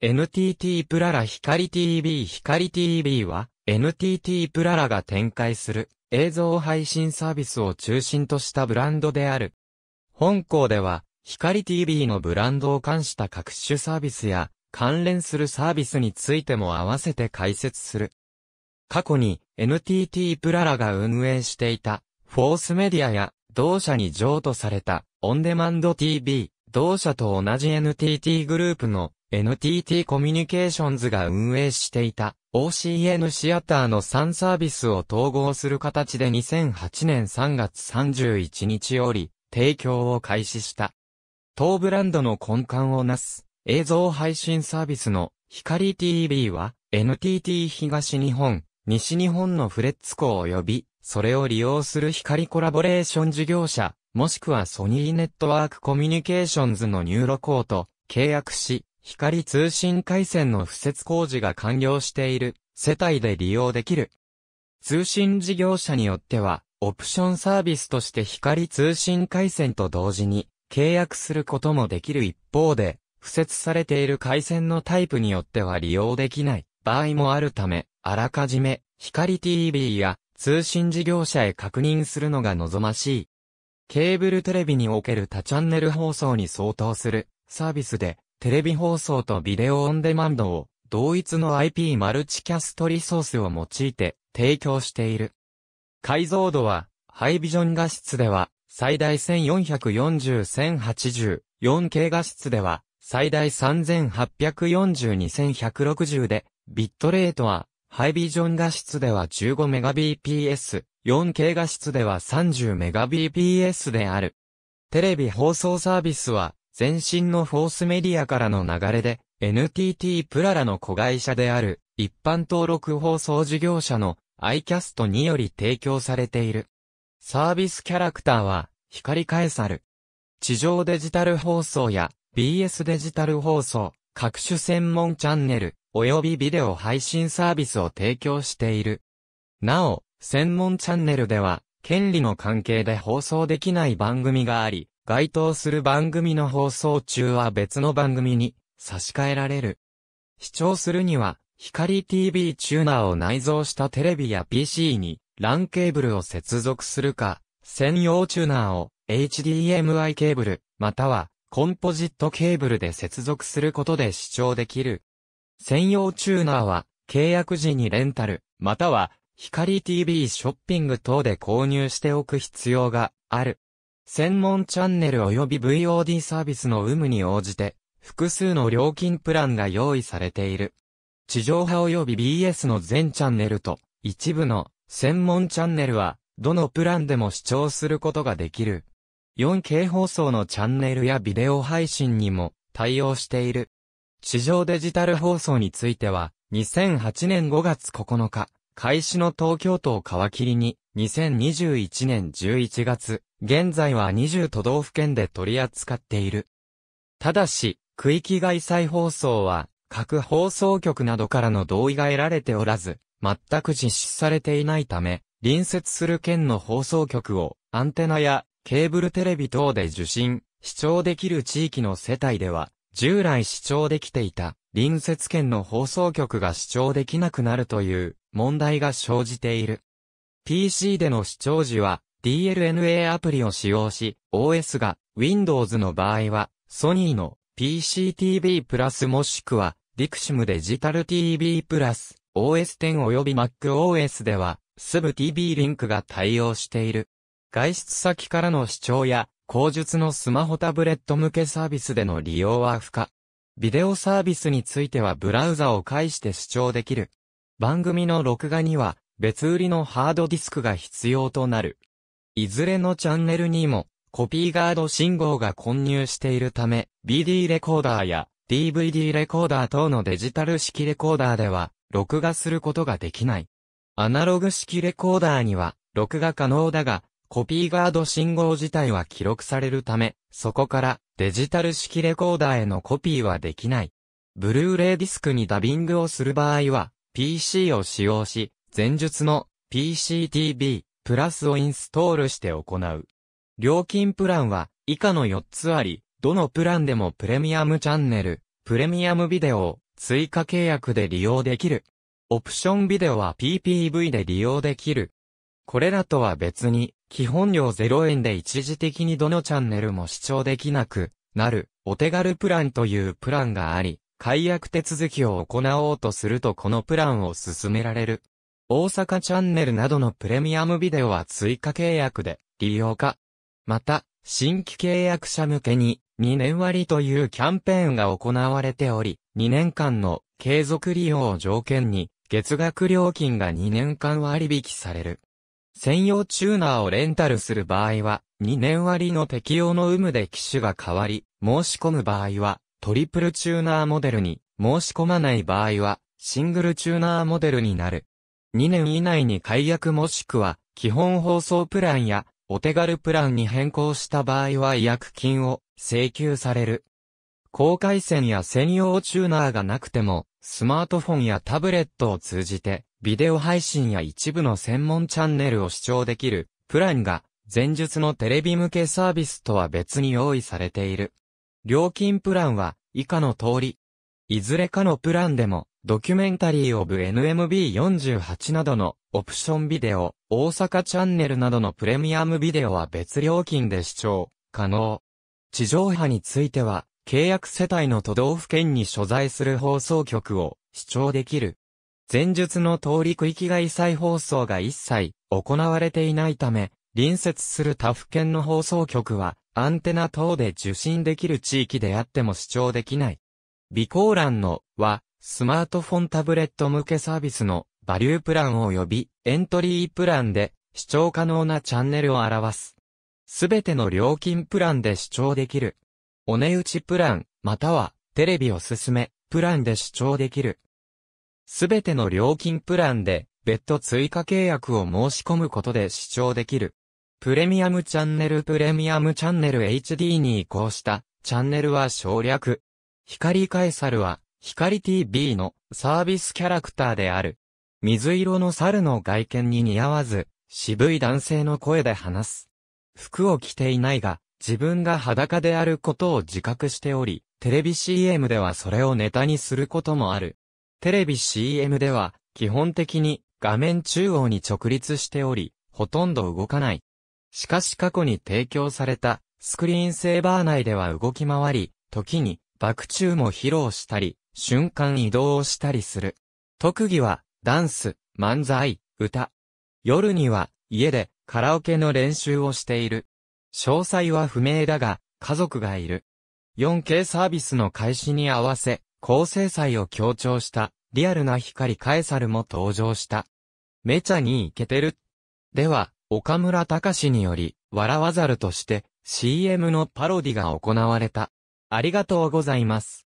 NTT プララ光 TV 光 TV は NTT プララが展開する映像配信サービスを中心としたブランドである。本校では光 TV のブランドを冠した各種サービスや関連するサービスについても合わせて解説する。過去に NTT プララが運営していたフォースメディアや同社に譲渡されたオンデマンド TV、同社と同じ NTT グループの NTT コミュニケーションズが運営していた OCN シアターの3サービスを統合する形で2008年3月31日より提供を開始した。当ブランドの根幹をなす映像配信サービスの光 TV は NTT 東日本、西日本のフレッツを及びそれを利用する光コラボレーション事業者、もしくはソニーネットワークコミュニケーションズのニューロコート、契約し、光通信回線の敷設工事が完了している世帯で利用できる。通信事業者によっては、オプションサービスとして光通信回線と同時に契約することもできる一方で、付設されている回線のタイプによっては利用できない場合もあるため、あらかじめ光 TV や通信事業者へ確認するのが望ましい。ケーブルテレビにおける多チャンネル放送に相当するサービスでテレビ放送とビデオオンデマンドを、同一の IP マルチキャストリソースを用いて提供している。解像度は、ハイビジョン画質では、最大1440-1080、4K 画質では、最大3840-2160で、ビットレートは、ハイビジョン画質では 15Mbps、4K 画質では 30Mbps である。テレビ放送サービスは、前身のフォースメディアからの流れで、NTT プララの子会社である、一般登録放送事業者の iCast により提供されている。サービスキャラクターは、光カエサル。地上デジタル放送や BS デジタル放送、各種専門チャンネル、及びビデオ配信サービスを提供している。なお、専門チャンネルでは、権利の関係で放送できない番組があり、該当する番組の放送中は別の番組に差し替えられる。視聴するには、光 TV チューナーを内蔵したテレビや PC に LAN ケーブルを接続するか、専用チューナーを HDMI ケーブル、またはコンポジットケーブルで接続することで視聴できる。専用チューナーは契約時にレンタル、または光 TV ショッピング等で購入しておく必要がある。専門チャンネル及び VOD サービスの有無に応じて、複数の料金プランが用意されている。地上波及び BS の全チャンネルと、一部の専門チャンネルは、どのプランでも視聴することができる。4K 放送のチャンネルやビデオ配信にも対応している。地上デジタル放送については、2008年5月9日、開始の東京都を皮切りに、2021年11月、現在は20都道府県で取り扱っている。ただし、区域外再放送は、各放送局などからの同意が得られておらず、全く実施されていないため、隣接する県の放送局を、アンテナやケーブルテレビ等で受信、視聴できる地域の世帯では、従来視聴できていた、隣接県の放送局が視聴できなくなるという問題が生じている。PC での視聴時は DLNA アプリを使用し、OS が Windows の場合は、ソニーの PCTV プラスもしくは、Dixium デジタル TV プラス、OS10 及び MacOS では、SUB TV リンクが対応している。外出先からの視聴や、口述のスマホタブレット向けサービスでの利用は不可。ビデオサービスについてはブラウザを介して視聴できる。番組の録画には別売りのハードディスクが必要となる。いずれのチャンネルにも、コピーガード信号が混入しているため、BD レコーダーや DVD レコーダー等のデジタル式レコーダーでは、録画することができない。アナログ式レコーダーには、録画可能だが、コピーガード信号自体は記録されるため、そこからデジタル式レコーダーへのコピーはできない。ブルーレイディスクにダビングをする場合は、PC を使用し、前述の PCTB プラスをインストールして行う。料金プランは以下の4つあり、どのプランでもプレミアムチャンネル、プレミアムビデオを追加契約で利用できる。オプションビデオは PPV で利用できる。これらとは別に、基本料0円で一時的にどのチャンネルも視聴できなくなる、お手軽プランというプランがあり、解約手続きを行おうとするとこのプランを進められる。大阪チャンネルなどのプレミアムビデオは追加契約で利用化。また、新規契約者向けに2年割というキャンペーンが行われており、2年間の継続利用を条件に月額料金が2年間割引される。専用チューナーをレンタルする場合は、2年割の適用の有無で機種が変わり、申し込む場合は、トリプルチューナーモデルに、申し込まない場合は、シングルチューナーモデルになる。2年以内に解約もしくは、基本放送プランや、お手軽プランに変更した場合は違約金を請求される。公開線や専用チューナーがなくても、スマートフォンやタブレットを通じて、ビデオ配信や一部の専門チャンネルを視聴できる、プランが、前述のテレビ向けサービスとは別に用意されている。料金プランは、以下の通り。いずれかのプランでも、ドキュメンタリーオブ NMB48 などのオプションビデオ、大阪チャンネルなどのプレミアムビデオは別料金で視聴可能。地上波については、契約世帯の都道府県に所在する放送局を視聴できる。前述の通り区域外再放送が一切行われていないため、隣接する他府県の放送局は、アンテナ等で受信できる地域であっても視聴できない。備考欄のは、スマートフォンタブレット向けサービスのバリュープラン及びエントリープランで視聴可能なチャンネルを表す。すべての料金プランで視聴できる。お値打ちプラン、またはテレビおすすめプランで視聴できる。すべての料金プランで別途追加契約を申し込むことで視聴できる。プレミアムチャンネルプレミアムチャンネル HD に移行したチャンネルは省略。光カエサルは光 TV のサービスキャラクターである。水色の猿の外見に似合わず、渋い男性の声で話す。服を着ていないが、自分が裸であることを自覚しており、テレビ CM ではそれをネタにすることもある。テレビ CM では、基本的に画面中央に直立しており、ほとんど動かない。しかし過去に提供されたスクリーンセーバー内では動き回り、時に爆中も披露したり、瞬間移動をしたりする。特技は、ダンス、漫才、歌。夜には、家で、カラオケの練習をしている。詳細は不明だが、家族がいる。4K サービスの開始に合わせ、高精細を強調した、リアルな光カエサルも登場した。めちゃにイケてる。では、岡村隆史により、笑わざるとして、CM のパロディが行われた。ありがとうございます。